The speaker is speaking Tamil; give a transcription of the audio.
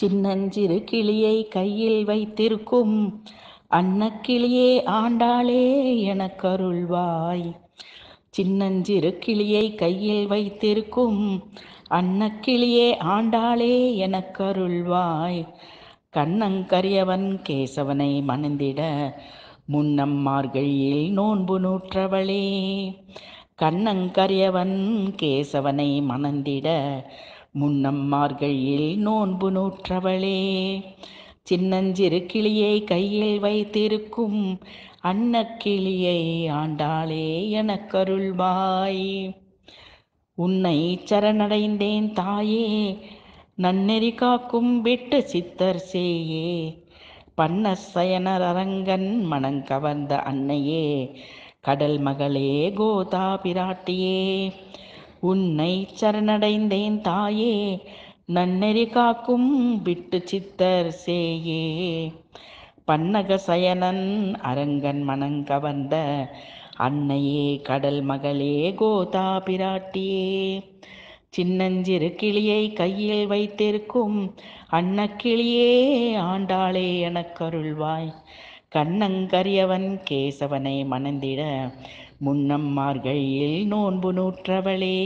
சின்னஞ்சிறு கிளியை கையில் வைத்திருக்கும் அன்னக்கிளியே ஆண்டாளே கருள்வாய் சின்னஞ்சிறு கிளியை கையில் வைத்திருக்கும் அன்னக்கிளியே ஆண்டாளே எனக்கருள்வாய் கண்ணங்கரியவன் கேசவனை மணந்திட முன்னம் மார்கழியில் நோன்பு நூற்றவளே கண்ணங்கரியவன் கேசவனை மணந்திட முன்னம்மார்கையில் நோன்பு நூற்றவளே சின்னஞ்சிறு கிளியை கையில் வைத்திருக்கும் அன்னக்கிளியை ஆண்டாளே எனக்கருள்வாய் உன்னை சரணடைந்தேன் தாயே நன்னெறி காக்கும் விட்டு சித்தர் சேயே பன்னசயனர் அரங்கன் மனங்கவர்ந்த அன்னையே கடல் மகளே கோதா பிராட்டியே உன்னை சரணடைந்தேன் தாயே நன்னெறி காக்கும் விட்டு சித்தர் சேயே பன்னக சயனன் அரங்கன் மனங்கவர்ந்த அன்னையே கடல் மகளே கோதா பிராட்டியே சின்னஞ்சிறு கிளியை கையில் வைத்திருக்கும் அன்னக்கிளியே ஆண்டாளே எனக்கருள்வாய் கண்ணங்கரியவன் கேசவனை மணந்திட முன்னம்மார்கையில் நோன்பு நூற்றவளே